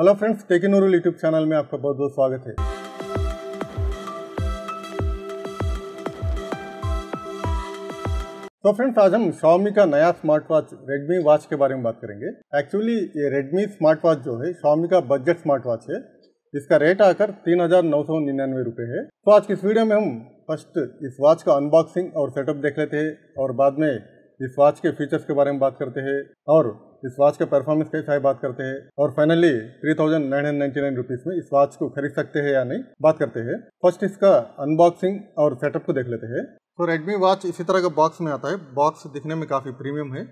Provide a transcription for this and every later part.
hello friends टेकिन YouTube channel में आपका बहुत बहुत स्वागत है तो फ्रेंड्स आज हम शॉमी का नया स्मार्ट वॉच रेडमी वॉच के बारे में बात करेंगे एक्चुअली ये रेडमी स्मार्ट वॉच जो है शॉमी का बजट स्मार्ट वॉच है इसका रेट आकर तीन हजार नौ सौ निन्यानवे रुपये है तो आज की इस वीडियो में हम फर्स्ट इस वॉच का अनबॉक्सिंग और सेटअप देख लेते हैं और बाद में इस वॉच के फीचर्स के बारे में बात करते हैं और इस वॉच का परफॉर्मेंस कैसा है बात करते हैं और finally three thousand nine hundred ninety nine rupees में इस वॉच को खरीद सकते हैं या नहीं बात करते हैं फर्स्ट इसका अनबॉक्सिंग और सेटअप को देख लेते हैं तो रेडमी वॉच इसी तरह का बॉक्स में आता है बॉक्स दिखने में काफ़ी प्रीमियम है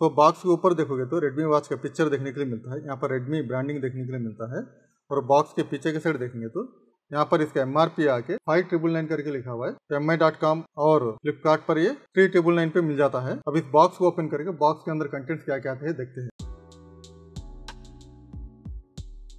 तो बॉक्स के ऊपर देखोगे तो रेडमी वॉच का पिक्चर देखने के लिए मिलता है यहाँ पर रेडमी ब्रांडिंग देखने के लिए मिलता है और बॉक्स के पीछे के साइड देखेंगे तो यहाँ पर इसका एम आर पी आके फाइव ट्रिपल नाइन करके लिखा हुआ है तो एम आई डॉट कॉम और फ्लिपकार्ट पर ये थ्री ट्रिपल नाइन पे मिल जाता है अब इस बॉक्स को ओपन करके बॉक्स के अंदर कंटेंट्स क्या क्या आते देखते हैं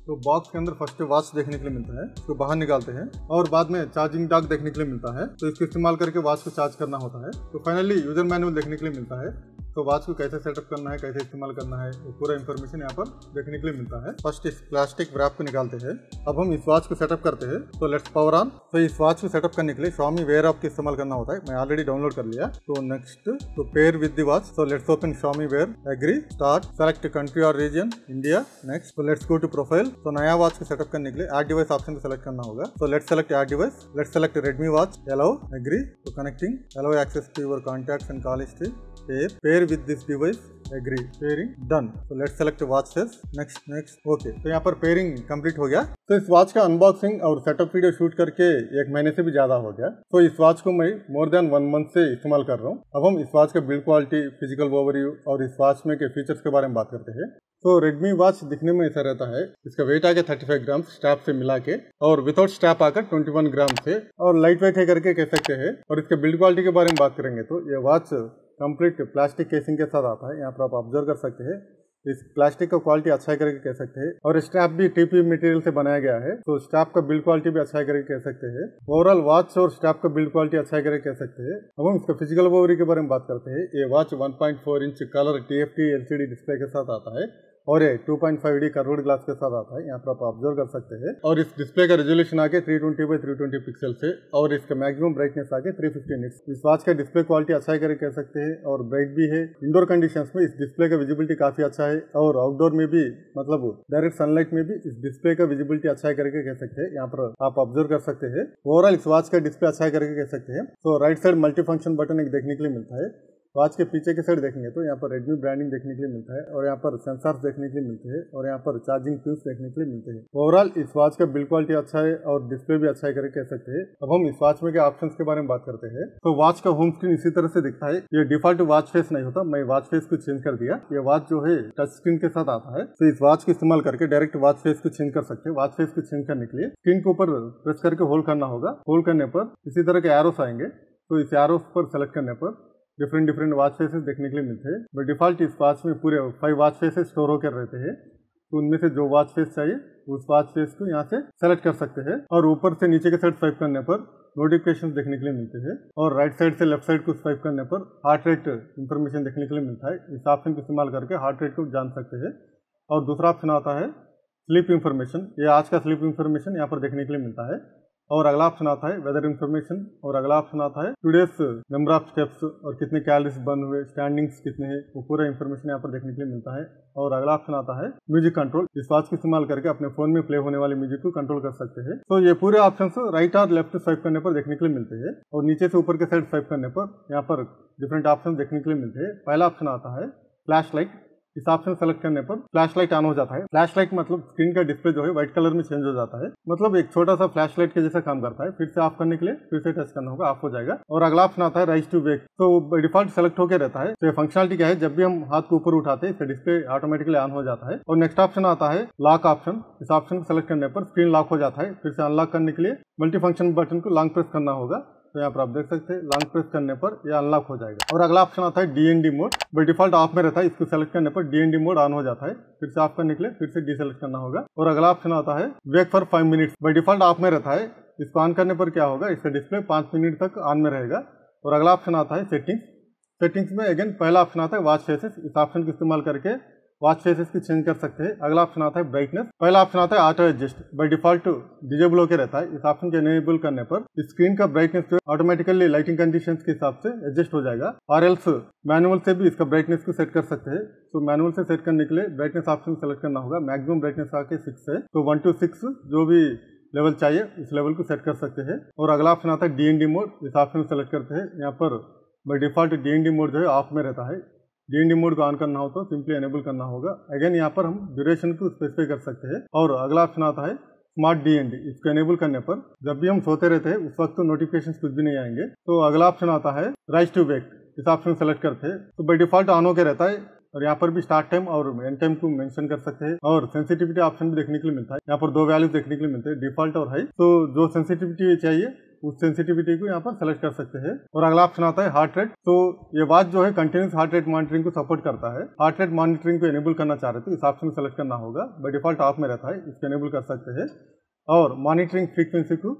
तो बॉक्स के अंदर फर्स्ट वॉच देखने के लिए मिलता है इसको बाहर निकालते हैं और बाद में चार्जिंग डॉक देखने के लिए मिलता है तो इसको इस्तेमाल करके वॉच को चार्ज करना होता है तो फाइनली यूजर मैनुअल देखने के लिए मिलता है तो वाच को कैसे सेटअप करना है कैसे इस्तेमाल करना है वो पूरा इन्फॉर्मेशन यहाँ पर देखने के लिए मिलता है फर्स्ट इस प्लास्टिक व्रैप को निकालते हैं अब हम इस वाच को सेटअप करते हैं तो लेट्स पावर ऑन तो इस वाच को सेटअप करने के लिए स्वामी वेयर ऐप का इस्तेमाल करना होता है मैं ऑलरेडी डाउनलोड कर लिया तो नेक्स्ट तो पेयर विद दी वॉच तो let's open Xiaomi wear agree start select country और रीजन इंडिया नेक्स्ट तो लेट्स गो टू प्रोफाइल तो नया वॉच को सेटअप करने के लिए एड डिवाइस ऑप्शन को सेलेक्ट करना होगा तो let's select add device let's select Redmi watch allow agree तो connecting allow access to your contact and call history pair pair with this device agree pairing done so let's select watch this next next okay तो so, यहाँ पर pairing complete हो गया तो so, इस watch का unboxing और setup video shoot करके एक महीने से भी ज़्यादा हो गया तो so, इस watch को मैं more than one month से इस्तेमाल कर रहा हूँ अब हम इस watch का build quality physical overview और इस watch में के features के बारे में बात करते हैं तो Redmi Watch दिखने में ऐसा रहता है इसका वेट आके 35 ग्राम स्ट्रैप से मिला के और विदाउट स्ट्रैप आकर 21 ग्राम से और लाइट वेट है करके कह सकते हैं और इसके बिल्ड क्वालिटी के बारे में बात करेंगे तो ये वॉच कंप्लीट प्लास्टिक केसिंग के साथ आता है यहाँ पर आप ऑब्जर्व कर सकते हैं इस प्लास्टिक का क्वालिटी अच्छा करके कह सकते हैं और स्ट्रैप भी टीपी मटेरियल से बनाया गया है तो स्ट्रैप का बिल्ड क्वालिटी भी अच्छा करके कह सकते हैं ओवरऑल वॉच और स्ट्रैप का बिल्ड क्वालिटी अच्छा करके कह सकते हैं अब हम इसका फिजिकल बोवरी के बारे में बात करते हैं ये watch 1.4 inch colour T F T LCD display के साथ आता है और ये 2.5 डी करोड ग्लास के साथ आता है यहाँ पर आप ऑब्जर्व कर सकते हैं और इस डिस्प्ले का रेजोल्यूशन आके 320 बाई ट्वेंटी पिक्सल से और इसका मैक्सिमम ब्राइटनेस आके 350 फिफ्टी निट्स इस वॉच का डिस्प्ले क्वालिटी अच्छा करके कह सकते हैं और ब्राइट भी है इंडोर कंडीशन में इस डिस्प्ले का विजिबिलिटी काफी अच्छा है और आउटडोर में भी मतलब डायरेक्ट सनलाइट में भी इस डिस्प्ले का विजिबिलिटी अच्छा करके कह सकते हैं यहाँ पर आप ऑब्जर्व कर सकते हैं ओवरऑल इस वॉच का डिस्प्ले अच्छा करके कह सकते हैं तो right side multi function button एक देखने के लिए मिलता है तो आज के पीछे के साइड देखेंगे तो यहाँ पर रेडमी ब्रांडिंग देखने के लिए मिलता है और यहाँ पर सेंसर्स देखने के लिए मिलते हैं और यहाँ पर चार्जिंग प्यूस देखने के लिए मिलते हैं ओवरऑल इस वॉच का बिल क्वालिटी अच्छा है और डिस्प्ले भी अच्छा है करके कह सकते हैं अब हम इस वॉच में के ऑप्शन के बारे में बात करते हैं तो वॉच का होम स्क्रीन इसी तरह से दिखता है ये डिफॉल्ट वॉच फेस नहीं होता मैं वॉच फेस को चेंज कर दिया ये वॉच जो है टच स्क्रीन के साथ आता है तो इस वॉच का इस्तेमाल करके डायरेक्ट वॉच फेस को चेंज कर सकते हैं वॉच फेस को चेंज करने के लिए स्क्रीन के ऊपर प्रेस करके होल्ड करना होगा होल्ड करने पर इसी तरह के एरोस आएंगे तो इस एरोस पर सेलेक्ट करने पर डिफरेंट डिफरेंट वाच फेसेस देखने के लिए मिलते हैं बट डिफॉल्ट इस वाच में पूरे फाइव वाच फेसेस स्टोर होकर रहते हैं तो उनमें से जो वाच फेस चाहिए उस वाच फेस को यहाँ से सेलेक्ट कर सकते हैं और ऊपर से नीचे के साइड स्वाइप करने पर नोटिफिकेशन देखने के लिए मिलते हैं और राइट साइड से लेफ्ट साइड को स्वाइप करने पर हार्ट रेट इन्फॉर्मेशन देखने के लिए मिलता है इस ऑप्शन को इस्तेमाल करके हार्ट रेट को जान सकते हैं और दूसरा ऑप्शन आता है स्लीप इन्फॉर्मेशन ये आज का स्लीप इन्फॉर्मेशन यहाँ पर देखने के लिए मिलता है और अगला ऑप्शन आता है वेदर इन्फॉर्मेशन और अगला ऑप्शन आता है टूडेस नंबर ऑफ स्टेप्स और कितने कैलरीज बन हुए स्टैंडिंग्स कितने हैं वो पूरा इन्फॉर्मेशन यहाँ पर देखने के लिए मिलता है और अगला ऑप्शन आता है म्यूजिक कंट्रोल इस वॉच का इस्तेमाल करके अपने फोन में प्ले होने वाले म्यूजिक को कंट्रोल कर सकते हैं तो ये पूरे ऑप्शन राइट और लेफ्ट स्वाइप करने पर देखने के लिए मिलते हैं और नीचे से ऊपर के साइड स्वाइप करने पर यहाँ पर डिफरेंट ऑप्शन देखने के लिए मिलते हैं पहला ऑप्शन आता है फ्लैश लाइट इस ऑप्शन सेलेक्ट करने पर फ्लैश लाइट ऑन हो जाता है फ्लैश लाइट मतलब स्क्रीन का डिस्प्ले जो है व्हाइट कलर में चेंज हो जाता है मतलब एक छोटा सा फ्लैश लाइट के जैसा काम करता है फिर से ऑफ करने के लिए फिर से टच करना होगा ऑफ हो जाएगा और अगला ऑप्शन आता है राइस टू वेक तो डिफॉल्ट सेलेक्ट होकर रहता है तो फंक्शनलिटी क्या है जब भी हम हाथ को ऊपर उठाते हैं डिस्प्ले ऑटोमेटिकली ऑन हो जाता है और नेक्स्ट ऑप्शन आता है लॉक ऑप्शन इस ऑप्शन को सेलेक्ट करने पर स्क्रीन लॉक हो जाता है फिर से अनलॉक करने के लिए मल्टी फंक्शन बटन को लॉन्ग प्रेस करना होगा तो यहाँ पर आप देख सकते हैं लॉन्ग प्रेस करने पर यह अनलॉक हो जाएगा और अगला ऑप्शन आता है DND mode by default off में रहता है इसको सेलेक्ट करने पर डीएनडी मोड ऑन हो जाता है फिर से ऑफ के निकले फिर से डिसलेक्ट करना होगा और अगला ऑप्शन आता है wake for five minutes by default off में रहता है इसको ऑन करने पर क्या होगा इसका डिस्प्ले पाँच मिनट तक ऑन में रहेगा और अगला ऑप्शन आता है सेटिंग्स सेटिंग्स में अगेन पहला ऑप्शन आता है वॉच फेसेस इस ऑप्शन का इस्तेमाल करके वॉच फेसेस की चेंज कर सकते हैं अगला ऑप्शन आता है ब्राइटनेस पहला ऑप्शन आता है auto adjust by default disable होकर रहता है इस ऑप्शन को इनेबल करने पर स्क्रीन का ब्राइटनेस जो ऑटोमेटिकली लाइटिंग कंडीशन के हिसाब से एडजस्ट हो जाएगा और एल्स मैनुअल से भी इसका ब्राइटनेस को सेट कर सकते हैं तो मैनुअल से सेट करने के लिए ब्राइटनेस ऑप्शन सेलेक्ट करना होगा मैक्सिमम ब्राइटनेस आके सिक्स है तो वन टू सिक्स जो भी लेवल चाहिए इस लेवल को सेट कर सकते हैं और अगला ऑप्शन आता है डी मोड इस ऑप्शन सेलेक्ट करते हैं यहाँ पर बाई डिफॉल्ट डी मोड जो है ऑफ में रहता है डी मोड को ऑन करना हो तो सिंपली एनेबल करना होगा अगेन यहाँ पर हम ड्यूरेशन को स्पेसिफाई कर सकते हैं और अगला ऑप्शन आता है स्मार्ट डी एन डी इसको एनेबल करने पर जब भी हम सोते रहते हैं उस वक्त तो नोटिफिकेशन कुछ भी नहीं आएंगे तो अगला ऑप्शन आता है राइज टू वेक इस ऑप्शन सेलेक्ट करते हैं तो बाई डिफॉल्ट ऑन होकर रहता है और यहाँ पर भी स्टार्ट टाइम और एंड टाइम को मेंशन कर सकते हैं और सेंसिटिविटी ऑप्शन भी देखने के लिए मिलता है यहाँ पर दो वैल्यूज देखने के लिए मिलते हैं डिफॉल्ट और हाई तो जो सेंसिटिविटी चाहिए उस सेंसिटिविटी को यहाँ पर सेलेक्ट कर सकते हैं और अगला ऑप्शन आता है हार्ट रेट तो ये बात जो है कंटिन्यूस हार्ट रेट मॉनिटरिंग को सपोर्ट करता है हार्ट रेट मॉनिटरिंग को एनेबल करना चाह रहे थे इस ऑप्शन सेलेक्ट करना होगा बाई डिफॉल्ट ऑफ में रहता है इसको एनेबल कर सकते हैं और मॉनिटरिंग फ्रीक्वेंसी को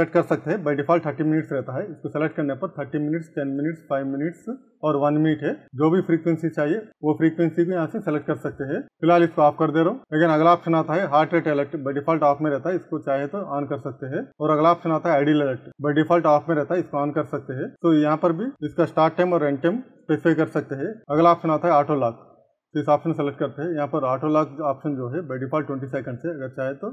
सेट कर सकते हैं बाय डिफॉल्ट थर्टी मिनट्स रहता है इसको सेलेक्ट करने पर thirty minutes ten minutes five minutes और वन मिनट है जो भी फ्रीक्वेंसी चाहिए वो फ्रीक्वेंसी को यहाँ से सेलेक्ट कर सकते हैं फिलहाल इसको ऑफ कर दे रहा हूँ लेकिन अगला ऑप्शन आता है heart rate alert by default off में रहता है इसको चाहे तो ऑन कर सकते हैं और अगला ऑप्शन आता है ideal alert by default off में रहता है इसको ऑन कर सकते हैं तो यहाँ पर भी इसका स्टार्ट टाइम और एंड टाइम स्पेसिफाई कर सकते हैं अगला ऑप्शन आता है ऑटो लॉक तो इस ऑप्शन सेलेक्ट करते हैं यहाँ पर ऑटो लॉक ऑप्शन जो है बाई डिफॉल्ट ट्वेंटी सेकंड से अगर चाहे तो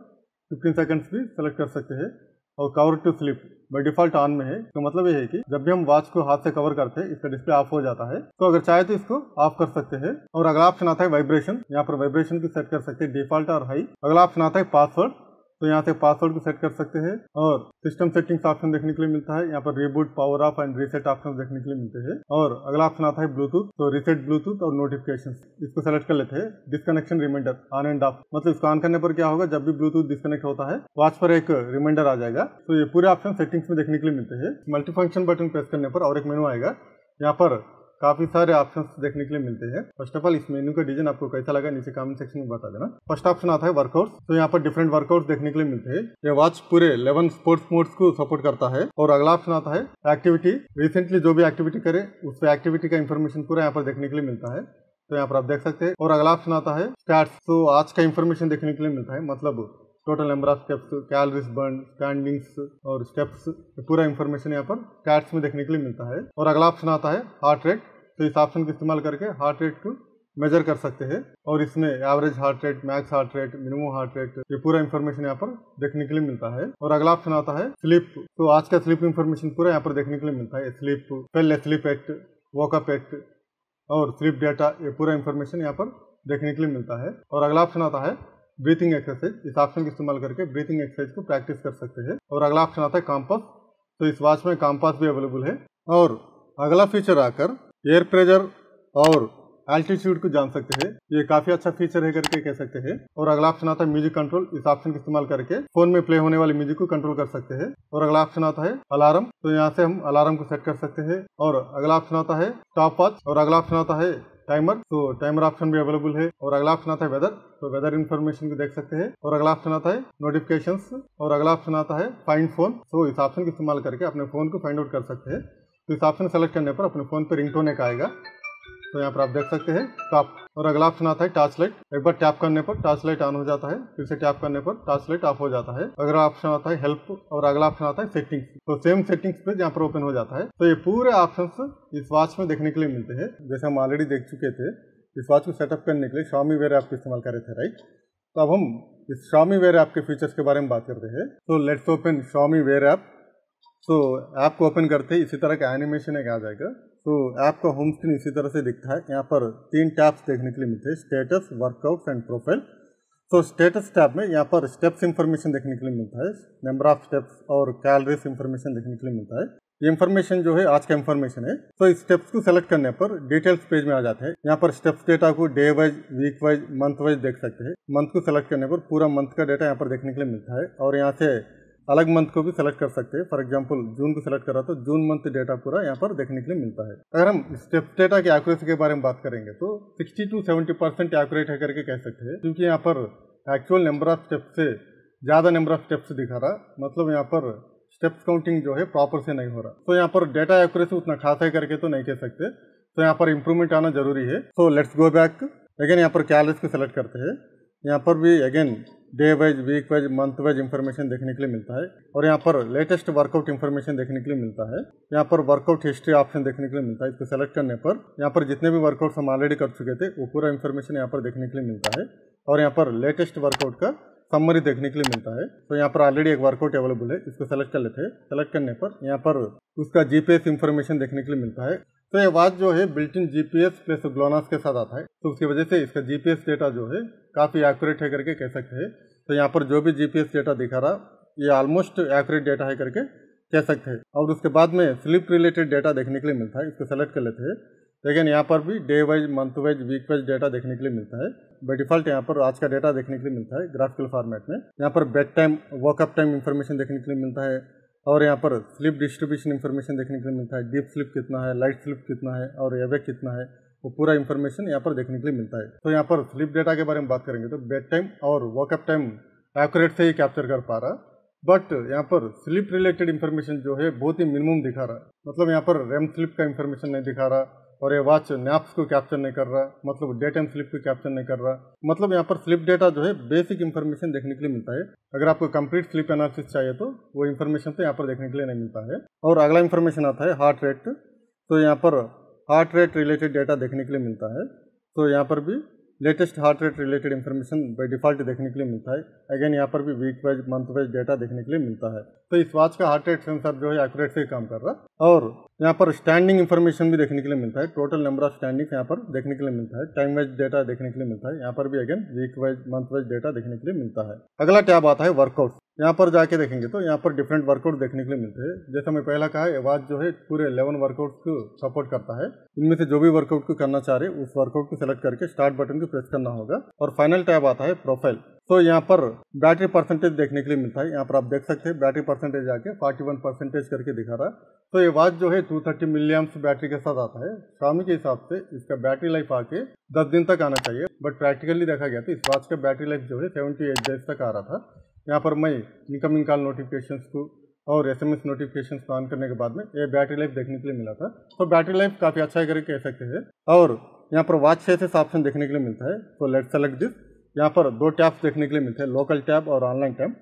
फिफ्टीन सेकंड्स भी सेलेक्ट कर सकते हैं और cover to sleep by default on में है तो मतलब ये है कि जब भी हम वॉच को हाथ से कवर करते हैं इसका डिस्प्ले ऑफ हो जाता है तो अगर चाहे तो इसको ऑफ कर सकते हैं और अगला ऑप्शन आता है वाइब्रेशन यहाँ पर वाइब्रेशन की सेट कर सकते हैं डिफॉल्ट और हाई अगला ऑप्शन आता है पासवर्ड तो यहाँ से पासवर्ड को सेट कर सकते हैं और सिस्टम सेटिंग्स ऑप्शन देखने के लिए मिलता है यहाँ पर reboot power off and reset option देखने के लिए मिलते हैं और अगला ऑप्शन आता है ब्लूटूथ तो रीसेट ब्लूटूथ और नोटिफिकेशन इसको सेलेक्ट कर लेते हैं disconnection reminder on and off मतलब इसको ऑन करने पर क्या होगा जब भी ब्लूटूथ डिस्कनेक्ट होता है वॉच पर एक रिमाइंडर आ जाएगा तो ये पूरे ऑप्शन सेटिंग्स में देखने के लिए मिलते हैं मल्टी फंक्शन बटन प्रेस करने पर और एक मेनू आएगा यहाँ पर काफी सारे ऑप्शन देखने के लिए मिलते हैं फर्स्ट ऑफ ऑल इस मेन्यू का डिजाइन आपको कैसा लगा नीचे कमेंट सेक्शन में बता देना फर्स्ट ऑप्शन आता है वर्कआउट तो यहाँ पर डिफरेंट वर्कआउट देखने के लिए मिलते हैं ये वॉच पूरे इलेवन स्पोर्ट्स मोड्स को सपोर्ट करता है और अगला ऑप्शन आता है एक्टिविटी रिसेंटली जो भी एक्टिविटी करे उस एक्टिविटी का इन्फॉर्मेशन पूरा यहाँ पर देखने के लिए मिलता है तो यहाँ पर आप देख सकते हैं और अगला ऑप्शन आता है स्टैट्स तो आज का इन्फॉर्मेशन देखने के लिए मिलता है मतलब total number of steps calories burn standings और स्टेप्स पूरा इन्फॉर्मेशन यहाँ पर कैट्स में देखने के लिए मिलता है और अगला ऑप्शन आता है हार्ट रेट तो इस ऑप्शन का इस्तेमाल करके हार्ट रेट को मेजर कर सकते हैं और इसमें average heart rate max heart rate minimum heart rate ये पूरा इन्फॉर्मेशन यहाँ पर देखने के लिए मिलता है और अगला ऑप्शन आता है स्लीप तो आज का स्लीप इन्फॉर्मेशन पूरा यहाँ पर देखने के लिए मिलता है स्लीप पेल स्लीप एक्ट वॉकअप एक्ट और स्लीप डाटा ये पूरा इन्फॉर्मेशन यहाँ पर देखने के लिए मिलता है और अगला ऑप्शन आता है ब्रीथिंग एक्सरसाइज इस ऑप्शन का इस्तेमाल करके ब्रीथिंग एक्सरसाइज को प्रैक्टिस कर सकते हैं और अगला ऑप्शन आता है कॉम्पास तो इस वॉच में कॉम्पास भी अवेलेबल है और अगला फीचर आकर एयर प्रेशर और एल्टीट्यूड को जान सकते हैं ये काफी अच्छा फीचर है करके कह सकते हैं और अगला ऑप्शन आता है म्यूजिक कंट्रोल इस ऑप्शन का इस्तेमाल करके फोन में प्ले होने वाले म्यूजिक को कंट्रोल कर सकते हैं और अगला ऑप्शन आता है अलार्म तो यहाँ से हम अलार्म को सेट कर सकते हैं और अगला ऑप्शन आता है टॉप वॉच और अगला ऑप्शन आता है टाइमर तो टाइमर ऑप्शन भी अवेलेबल है और अगला ऑप्शन आता है वेदर तो वेदर इन्फॉर्मेशन को देख सकते हैं और अगला ऑप्शन आता है नोटिफिकेशंस और अगला ऑप्शन आता है फाइंड फोन तो इस ऑप्शन का इस्तेमाल करके अपने फोन को फाइंड आउट कर सकते हैं तो इस ऑप्शन सेलेक्ट करने पर अपने फोन पर रिंगटोन एक आएगा तो यहाँ पर आप देख सकते हैं टॉप और अगला ऑप्शन आता है टार्च लाइट एक बार टैप करने पर टॉर्च लाइट ऑन हो जाता है फिर से टैप करने पर टॉर्च लाइट ऑफ हो जाता है अगला ऑप्शन आता है हेल्प और अगला ऑप्शन आता है सेटिंग्स तो सेम सेटिंग्स पे यहाँ पर ओपन हो जाता है तो ये पूरे ऑप्शन इस वॉच में देखने के लिए मिलते हैं जैसे हम ऑलरेडी देख चुके थे इस वॉच को सेटअप करने के लिए शामी वेयर ऐप इस्तेमाल कर रहे थे राइट तो अब हम इस शॉमी वेयर ऐप के फीचर्स के बारे में बात करते हैं तो let's open Xiaomi wear app so तो so, ऐप को ओपन करते ही इसी तरह का एनिमेशन एक आ जाएगा तो ऐप का होम स्क्रीन इसी तरह से दिखता है यहाँ पर तीन टैब्स देखने के लिए मिलते हैं स्टेटस वर्कआउट एंड प्रोफाइल तो स्टेटस टैब में यहाँ पर स्टेप्स इन्फॉर्मेशन देखने के लिए मिलता है नंबर ऑफ स्टेप्स और कैलरीज इन्फॉर्मेशन देखने के लिए मिलता है ये इन्फॉर्मेशन जो है आज का इन्फॉर्मेशन है तो इस स्टेप्स को सेलेक्ट करने पर डिटेल्स पेज में आ जाते हैं यहाँ पर स्टेप्स डेटा को day wise week wise month wise देख सकते हैं मंथ को सेलेक्ट करने पर पूरा मंथ का डेटा यहाँ पर देखने के लिए मिलता है और यहाँ से अलग मंथ को भी सेलेक्ट कर सकते हैं फॉर एग्जाम्पल जून को सेलेक्ट करा तो जून मंथ डेटा पूरा यहाँ पर देखने के लिए मिलता है अगर हम स्टेप डेटा की एक्यूरेसी के बारे में बात करेंगे तो 60 टू 70 परसेंट एक्यूरेट है करके कह सकते हैं क्योंकि यहाँ पर एक्चुअल नंबर ऑफ स्टेप्स से ज़्यादा नंबर ऑफ स्टेप्स दिखा रहा मतलब यहाँ पर स्टेप्स काउंटिंग जो है प्रॉपर से नहीं हो रहा तो यहाँ पर डेटा एक्यूरेसी उतना खास है करके तो नहीं कह सकते तो यहाँ पर इम्प्रूवमेंट आना जरूरी है सो लेट्स गो बैक लेकिन यहाँ पर क्या को सेलेक्ट करते हैं यहाँ पर भी again day wise week wise month wise information देखने के लिए मिलता है और यहाँ पर लेटेस्ट वर्कआउट इन्फॉर्मेशन देखने के लिए मिलता है यहाँ पर वर्कआउट हिस्ट्री ऑप्शन देखने के लिए मिलता है इसको सेलेक्ट करने पर यहाँ पर जितने भी वर्कआउट्स हम ऑलरेडी कर चुके थे वो पूरा इन्फॉर्मेशन यहाँ पर देखने के लिए मिलता है और यहाँ पर लेटेस्ट वर्कआउट का समरी देखने के लिए मिलता है तो यहाँ पर ऑलरेडी एक वर्कआउट अवेलेबल है इसको सेलेक्ट कर लेते हैं सेलेक्ट करने पर यहाँ पर उसका जीपीएस इन्फॉर्मेशन देखने के लिए मिलता है तो ये आवाज़ जो है built in G P S plus GLONASS के साथ आता है तो उसकी वजह से इसका जी पी एस डेटा जो है काफ़ी एक्यूरेट है करके कह सकते हैं तो यहाँ पर जो भी जी पी एस डेटा दिखा रहा ये ऑलमोस्ट एक्यूरेट डेटा है करके कह सकते हैं और उसके बाद में स्लिप रिलेटेड डेटा देखने के लिए मिलता है इसको सेलेक्ट कर लेते हैं लेकिन यहाँ पर भी day wise month wise week wise data देखने के लिए मिलता है बाई डिफॉल्ट यहाँ पर आज का डेटा देखने के लिए मिलता है ग्राफिकल फॉर्मेट में यहाँ पर bed time wake up time information देखने के लिए मिलता है और यहाँ पर स्लिप डिस्ट्रीब्यूशन इन्फॉर्मेशन देखने के लिए मिलता है डीप स्लिप कितना है लाइट स्लिप कितना है और एवेक कितना है वो पूरा इन्फॉर्मेशन यहाँ पर देखने के लिए मिलता है तो यहाँ पर स्लिप डेटा के बारे में बात करेंगे तो बेड टाइम और वॉकअप टाइम एक्यूरेट से ही कैप्चर कर पा रहा बट यहाँ पर स्लिप रिलेटेड इन्फॉर्मेशन जो है बहुत ही मिनिमम दिखा रहा है मतलब यहाँ पर रेम स्लिप का इन्फॉर्मेशन नहीं दिखा रहा और ये वॉच नैप्स को कैप्चर नहीं कर रहा मतलब डे टाइम स्लिप को कैप्चर नहीं कर रहा मतलब यहाँ पर स्लिप डेटा जो है बेसिक इन्फॉर्मेशन देखने के लिए मिलता है अगर आपको कंप्लीट स्लिप एनालिसिस चाहिए तो वो इन्फॉर्मेशन तो यहाँ पर देखने के लिए नहीं मिलता है और अगला इन्फॉर्मेशन आता है हार्ट रेट तो यहाँ पर हार्ट रेट रिलेटेड डेटा देखने के लिए मिलता है तो यहाँ पर भी latest heart rate related information by default देखने के लिए मिलता है अगेन यहाँ पर भी week wise month wise data देखने के लिए मिलता है तो इस वॉच का हार्ट रेट सेंसर जो है एक्यूरेट से काम कर रहा है और यहाँ पर स्टैंडिंग इन्फॉर्मेशन भी देखने के लिए मिलता है टोटल नंबर ऑफ स्टैंडिंग यहाँ पर देखने के लिए मिलता है टाइम वाइज डेटा देखने के लिए मिलता है यहाँ पर भी again week wise month wise data देखने के लिए मिलता है अगला टैब आता है वर्कआउट यहाँ पर जाके देखेंगे तो यहाँ पर डिफरेंट वर्कआउट देखने के लिए मिलते हैं जैसा मैं पहला कहा आवाज जो है पूरे इलेवन वर्कआउट को सपोर्ट करता है इनमें से जो भी वर्कआउट को करना चाह रहे उस वर्कआउट को सेलेक्ट करके स्टार्ट बटन को प्रेस करना होगा और फाइनल टैब आता है प्रोफाइल तो यहाँ पर बैटरी परसेंटेज देखने के लिए मिलता है यहाँ पर आप देख सकते हैं बैटरी परसेंटेज आके 41 परसेंटेज करके दिखा रहा है तो ये बात जो है टू थर्टी मिलियम्स बैटरी के साथ आता है स्वामी के हिसाब से इसका बैटरी लाइफ आके दस दिन तक आना चाहिए बट प्रैक्टिकली देखा गया था तो इस वॉच का बैटरी लाइफ जो है सेवेंटी एट डेज तक आ रहा था यहाँ पर मैं इनकमिंग कॉल नोटिफिकेशन को और S M S notification on करने के बाद में ये बैटरी लाइफ देखने के लिए मिला था तो बैटरी लाइफ काफ़ी अच्छा है करके कह सकते हैं और यहाँ पर वाच फेसेस ऑप्शन देखने के लिए मिलता है तो लेट सेलेक्ट दिस यहाँ पर दो टैब्स देखने के लिए मिलते हैं लोकल टैब और ऑनलाइन टैब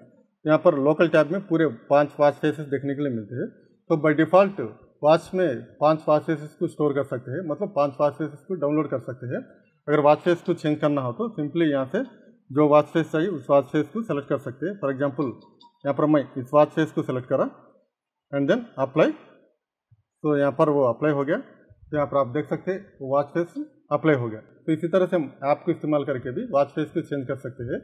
यहाँ पर लोकल टैब में पूरे पांच वाच फेसेस देखने के लिए मिलते हैं तो बाई डिफ़ॉल्ट वॉच में पांच वॉच इसको को स्टोर कर सकते हैं मतलब पांच वॉच इसको को डाउनलोड कर सकते हैं अगर वॉच फेस को चेंज करना हो तो सिंपली यहाँ से जो वाच फेस चाहिए उस वाच फेस को सेलेक्ट कर सकते हैं फॉर एग्जाम्पल यहाँ पर मैं इस वाच फेस को सेलेक्ट करा एंड देन अप्लाई तो यहाँ पर वो अप्लाई हो गया तो यहाँ पर आप देख सकते हैं वो वॉच फेस अप्लाई हो गया तो इसी तरह से हम ऐप को इस्तेमाल करके भी वाच फेस को चेंज कर सकते हैं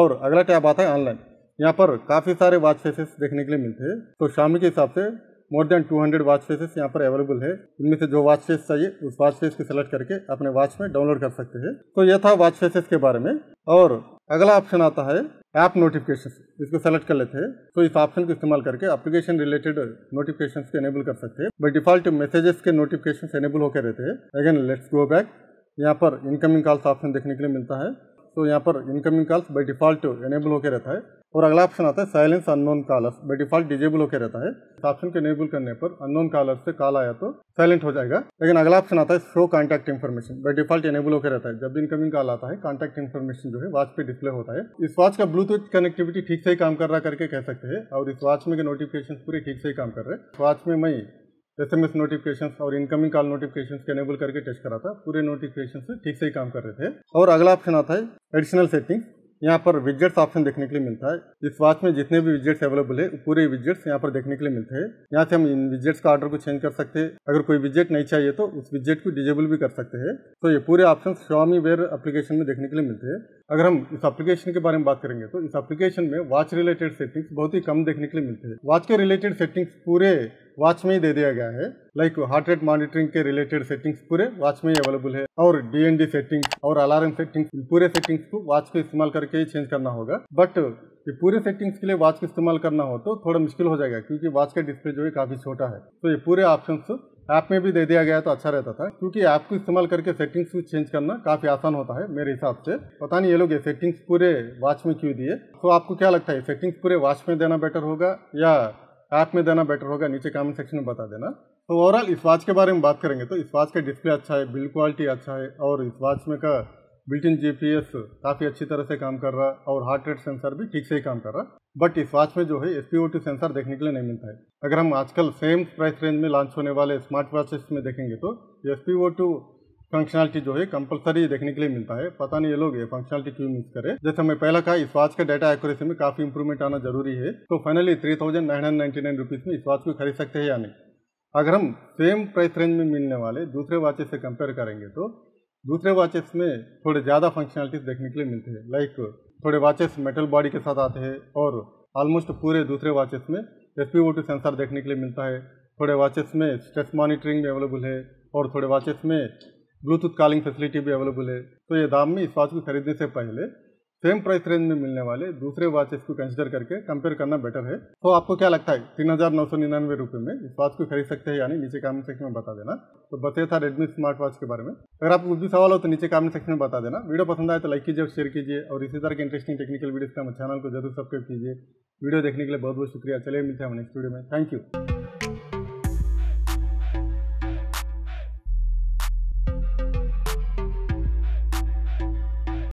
और अगला टैप आता है ऑनलाइन यहाँ पर काफ़ी सारे वॉच फेसेस देखने के लिए मिलते हैं तो शामिल के हिसाब से मोर देन 200 वाच फेसेस यहाँ पर अवेलेबल है इनमें से जो वाच फेस चाहिए उस वाच फेस को सेलेक्ट करके अपने वाच में डाउनलोड कर सकते हैं तो यह था वाच फेसेस के बारे में और अगला ऑप्शन आता है ऐप नोटिफिकेशन इसको सेलेक्ट कर लेते हैं तो इस ऑप्शन को इस्तेमाल करके एप्लीकेशन रिलेटेड नोटिफिकेशन को एनेबल कर सकते हैं बाई डिफॉल्ट मैसेजेस के नोटिफिकेशन एनेबल होकर रहते हैं अगेन लेट्स गो बैक यहाँ पर इनकमिंग कॉल्स ऑप्शन देखने के लिए मिलता है तो यहाँ पर incoming calls by default enable होकर रहता है और अगला ऑप्शन आता है silence unknown callers by default disable होकर रहता है इस ऑप्शन को इनेबल करने पर अननोन कॉलर से कॉल आया तो साइलेंट हो जाएगा लेकिन अगला ऑप्शन आता है show contact information by default enable होकर रहता है जब भी इनकमिंग कॉल आता है कॉन्टैक्ट इन्फॉर्मेशन जो है वॉच पे डिस्प्ले होता है इस वॉच का ब्लूटूथ कनेक्टिविटी ठीक से ही काम कर रहा करके कह सकते हैं और इस वॉच में नोटिफिकेशन पूरे ठीक से ही काम कर रहे हैं वॉच में मई एस एम एस नोटिफिकेशन और इनकमिंग कॉल नोटिफिकेशन के एनेबल करके टेस्ट करा था पूरे नोटिफिकेशन ठीक से ही काम कर रहे थे और अगला ऑप्शन आता है एडिशनल सेटिंग्स यहाँ पर विजेट्स ऑप्शन देखने के लिए मिलता है इस वॉच में जितने भी विजेट्स अवेलेबल है पूरे विजेट्स यहाँ पर देखने के लिए मिलते हैं यहाँ से हम इन विजेट्स का ऑर्डर को चेंज कर सकते हैं अगर कोई विजेट नहीं चाहिए तो उस विजेट को डिजेबल भी कर सकते हैं तो ये पूरे ऑप्शन स्वामी वेयर एप्लीकेशन में देखने के लिए मिलते हैं अगर हम इस एप्लीकेशन के बारे में बात करेंगे तो इस एप्लीकेशन में वॉच रिलेटेड सेटिंग्स बहुत ही कम देखने के लिए मिलते हैं वॉच के रिलेटेड सेटिंग्स पूरे वॉच में ही दे दिया गया है लाइक हार्ट रेट मॉनिटरिंग के रिलेटेड सेटिंग्स पूरे वॉच में ही अवेलेबल है और डीएनडी सेटिंग्स और अलार्म सेटिंग्स पूरे सेटिंग्स को वॉच को इस्तेमाल करके ही चेंज करना होगा बट ये पूरे सेटिंग्स के लिए वॉच का इस्तेमाल करना हो तो थोड़ा मुश्किल हो जाएगा क्योंकि वॉच का डिस्प्ले जो है काफ़ी छोटा है तो ये पूरे ऑप्शन ऐप में भी दे दिया गया तो अच्छा रहता था क्योंकि ऐप को इस्तेमाल करके सेटिंग्स को चेंज करना काफ़ी आसान होता है मेरे हिसाब से पता नहीं ये लोग ये सेटिंग्स पूरे वॉच में क्यों दिए तो आपको क्या लगता है सेटिंग्स पूरे वॉच में देना बेटर होगा या ऐप में देना बेटर होगा नीचे कमेंट सेक्शन में बता देना तो ओवरऑल इस वॉच के बारे में बात करेंगे तो इस वॉच का डिस्प्ले अच्छा है बिल्ड क्वालिटी अच्छा है और इस वॉच में का बिल्ट इन जी काफ़ी अच्छी तरह से काम कर रहा है और हार्ट रेट सेंसर भी ठीक से ही काम कर रहा है बट इस वॉच में जो है एस सेंसर देखने के लिए नहीं मिलता है अगर हम आजकल सेम प्राइस रेंज में लॉन्च होने वाले स्मार्ट वॉचेस में देखेंगे तो एस पी फंक्शनलिटी जो है कंपलसरी देखने के लिए मिलता है पता नहीं ये लोग ये फंक्शनलिटी क्यों मिस करें जैसे मैं पहला कहा इस वाच का डाटा एक्यूरेसी में काफी इंप्रूवमेंट आना जरूरी है तो finally three thousand nine hundred ninety nine rupees में इस वाच को खरीद सकते हैं या नहीं अगर हम सेम प्राइस रेंज में मिलने वाले दूसरे वाचेस से कंपेयर करेंगे तो दूसरे वाचेस में थोड़े ज़्यादा फंक्शनलिटीज देखने के लिए मिलते हैं लाइक थोड़े वाचेस मेटल बॉडी के साथ आते हैं और ऑलमोस्ट पूरे दूसरे वाचेस में एस पी सेंसर देखने के लिए मिलता है थोड़े वाचेस में स्ट्रेस मॉनिटरिंग भी अवेलेबल है और थोड़े वाचेस में ब्लूटूथ कॉलिंग फैसिलिटी भी अवेलेबल है तो ये दाम में इस वॉच को खरीदने से पहले सेम प्राइस रेंज में मिलने वाले दूसरे वॉचेस को कंसिडर करके कंपेयर करना बेटर है तो आपको क्या लगता है तीन हजार नौ सौ निन्यानवे रुपये में इस वॉच को खरीद सकते हैं यानी नीचे कमेंट सेक्शन में बता देना तो बताया था रेडमी स्मार्ट वॉच के बारे में अगर आपको कुछ भी सवाल हो तो नीचे कमेंट सेक्शन में बता देना वीडियो पसंद आए तो लाइक कीजिए और शेयर कीजिए और इसी तरह के इंटरेस्टिंग टेक्निकल वीडियो का चैनल को जरूर सब्सक्राइब कीजिए वीडियो देखने के लिए बहुत बहुत शुक्रिया चलिए मिलते हैं नेक्स्ट वीडियो में थैंक यू